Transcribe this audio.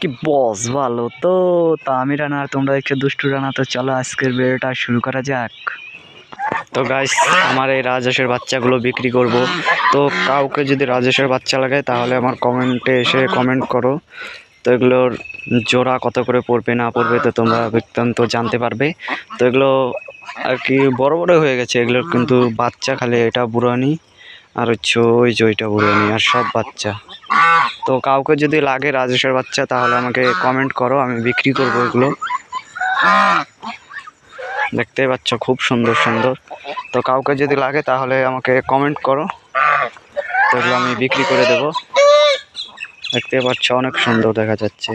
কি বস ভালো তো তা আমি রানা আর তোমরা দেখছো দুষ্টু রানা তো চলো আজকের ভিডিওটা শুরু করা যাক তো গাইস আমার এই রাজেশের বাচ্চাগুলো বিক্রি করব তো কাউকে যদি রাজেশের বাচ্চা লাগে তাহলে আমার কমেন্টে এসে কমেন্ট করো তো এগুলোর জোড়া কত করে পড়বে না পড়বে তো তোমরা বৃত্তান্ত জানতে পারবে তো এগুলো আর কি বড় বড় হয়ে গেছে এগুলোর কিন্তু বাচ্চা খালি এটা বুড়ানি আর হচ্ছে ওই জইটা ওইটা উড়ানি আর সব বাচ্চা তো কাউকে যদি লাগে রাজেশের বাচ্চা তাহলে আমাকে কমেন্ট করো আমি বিক্রি করবো এগুলো দেখতে পাচ্ছ খুব সুন্দর সুন্দর তো কাউকে যদি লাগে তাহলে আমাকে কমেন্ট করো তো আমি বিক্রি করে দেব দেখতে পাচ্ছ অনেক সুন্দর দেখা যাচ্ছে